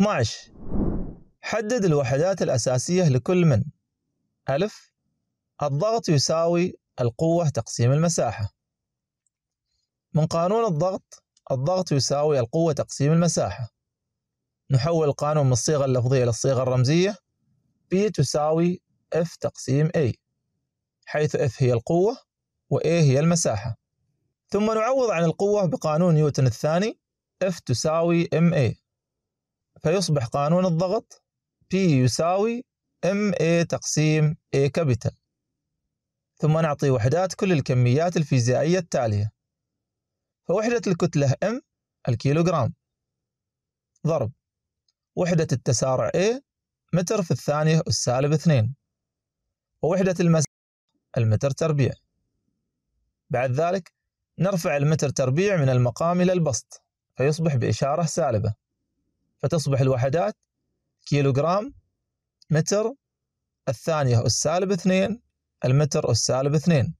12 حدد الوحدات الأساسية لكل من ألف الضغط يساوي القوة تقسيم المساحة من قانون الضغط الضغط يساوي القوة تقسيم المساحة نحول القانون من الصيغة اللفظية إلى الصيغة الرمزية P تساوي F تقسيم A حيث F هي القوة و A هي المساحة ثم نعوض عن القوة بقانون نيوتن الثاني F تساوي MA فيصبح قانون الضغط P يساوي MA تقسيم A كابيتال ثم نعطي وحدات كل الكميات الفيزيائية التالية فوحدة الكتلة M الكيلوغرام ضرب وحدة التسارع A متر في الثانية السالب اثنين 2 ووحدة المسافة المتر تربيع بعد ذلك نرفع المتر تربيع من المقام إلى البسط فيصبح بإشارة سالبة فتصبح الوحدات كيلوغرام متر الثانية أس سالب اثنين المتر أس سالب اثنين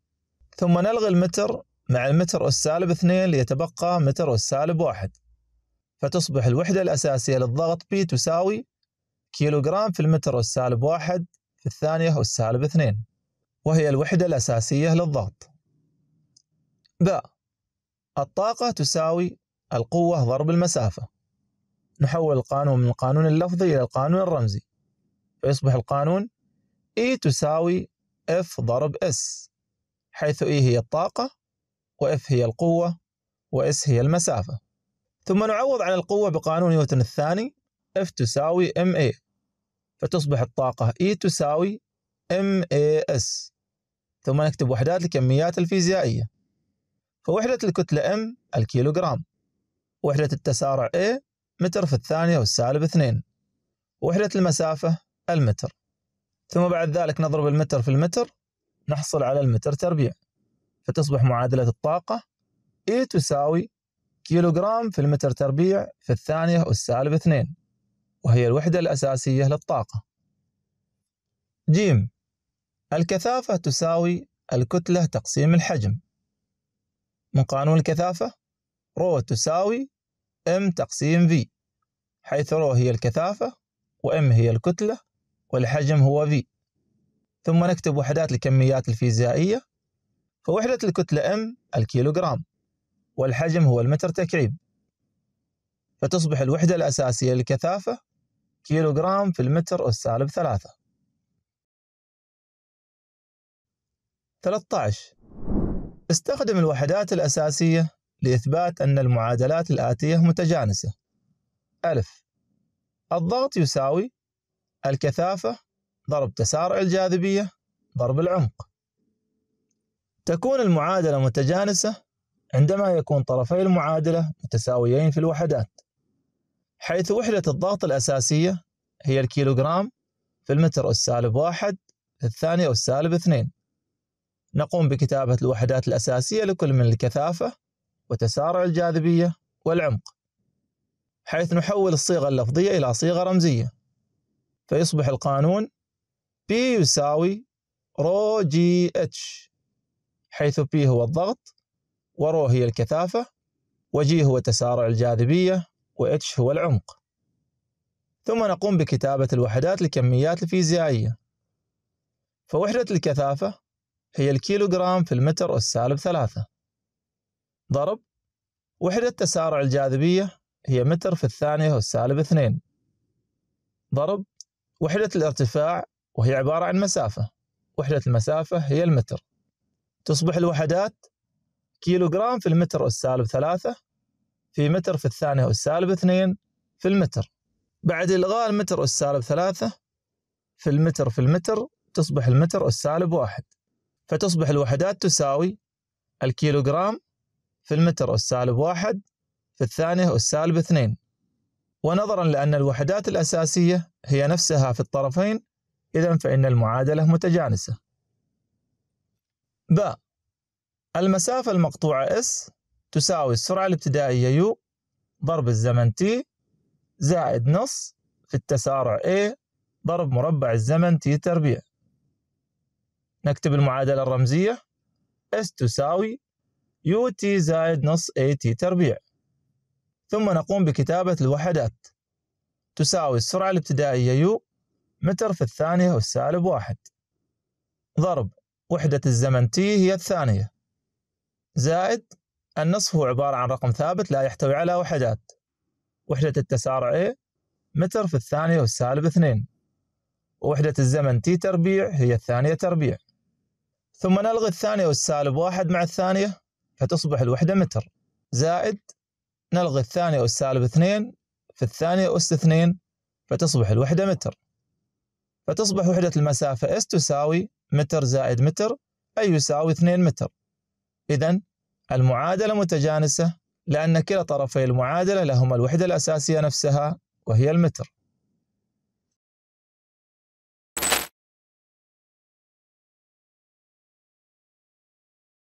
ثم نلغي المتر مع المتر أس سالب اثنين ليتبقى متر أس سالب واحد فتصبح الوحدة الأساسية للضغط P تساوي كيلوغرام في المتر أس سالب واحد في الثانية أس سالب اثنين وهي الوحدة الأساسية للضغط ب الطاقة تساوي القوة ضرب المسافة نحول القانون من القانون اللفظي إلى القانون الرمزي فيصبح القانون E تساوي F ضرب S حيث E هي الطاقة وF هي القوة وS هي المسافة ثم نعوض عن القوة بقانون نيوتن الثاني F تساوي MA فتصبح الطاقة E تساوي MAS ثم نكتب وحدات الكميات الفيزيائية فوحدة الكتلة M الكيلوغرام وحدة التسارع A متر في الثانية والسالب اثنين وحدة المسافة المتر ثم بعد ذلك نضرب المتر في المتر نحصل على المتر تربيع فتصبح معادلة الطاقة E تساوي كيلوغرام في المتر تربيع في الثانية والسالب اثنين وهي الوحدة الأساسية للطاقة ج الكثافة تساوي الكتلة تقسيم الحجم من قانون الكثافة رو تساوي M تقسيم V حيث رو هي الكثافة وM هي الكتلة والحجم هو V ثم نكتب وحدات الكميات الفيزيائية فوحدة الكتلة M الكيلوغرام والحجم هو المتر تكعيب فتصبح الوحدة الأساسية للكثافة كيلوغرام في المتر السالب ثلاثة 13 استخدم الوحدات الأساسية لإثبات أن المعادلات الآتية متجانسة ألف الضغط يساوي الكثافة ضرب تسارع الجاذبية ضرب العمق تكون المعادلة متجانسة عندما يكون طرفي المعادلة متساويين في الوحدات حيث وحدة الضغط الأساسية هي الكيلوغرام في المتر أس سالب واحد في الثانية أس سالب اثنين نقوم بكتابة الوحدات الأساسية لكل من الكثافة وتسارع الجاذبية والعمق حيث نحول الصيغة اللفظية إلى صيغة رمزية فيصبح القانون P يساوي رو جي اتش حيث P هو الضغط ورو هي الكثافة وجي هو تسارع الجاذبية واتش هو العمق ثم نقوم بكتابة الوحدات الكميات الفيزيائية فوحدة الكثافة هي الكيلوغرام في المتر السالب ثلاثة ضرب وحدة تسارع الجاذبية هي متر في الثانية والسالب اثنين ضرب وحدة الارتفاع وهي عبارة عن مسافة وحدة المسافة هي المتر تصبح الوحدات كيلوغرام في المتر والسالب ثلاثة في متر في الثانية والسالب اثنين في المتر بعد إلغاء المتر والسالب ثلاثة في المتر في المتر تصبح المتر والسالب واحد فتصبح الوحدات تساوي الكيلوغرام في المتر أس سالب واحد في الثانية أس سالب اثنين ونظرا لأن الوحدات الأساسية هي نفسها في الطرفين إذا فإن المعادلة متجانسة ب المسافة المقطوعة S تساوي السرعة الابتدائية U ضرب الزمن T زائد نص في التسارع A ضرب مربع الزمن T تربيع نكتب المعادلة الرمزية S تساوي يو تي زائد نص اي تي تربيع ثم نقوم بكتابة الوحدات تساوي السرعة الابتدائية يو متر في الثانية والسالب واحد ضرب وحدة الزمن تي هي الثانية زائد النصف هو عبارة عن رقم ثابت لا يحتوي على وحدات وحدة التسارع A متر في الثانية والسالب اثنين ووحدة الزمن تي تربيع هي الثانية تربيع ثم نلغي الثانية والسالب واحد مع الثانية فتصبح الوحدة متر زائد نلغي الثانية أس سالب اثنين في الثانية أس اثنين فتصبح الوحدة متر فتصبح وحدة المسافة اس تساوي متر زائد متر أي يساوي اثنين متر إذا المعادلة متجانسة لأن كلا طرفي المعادلة لهما الوحدة الأساسية نفسها وهي المتر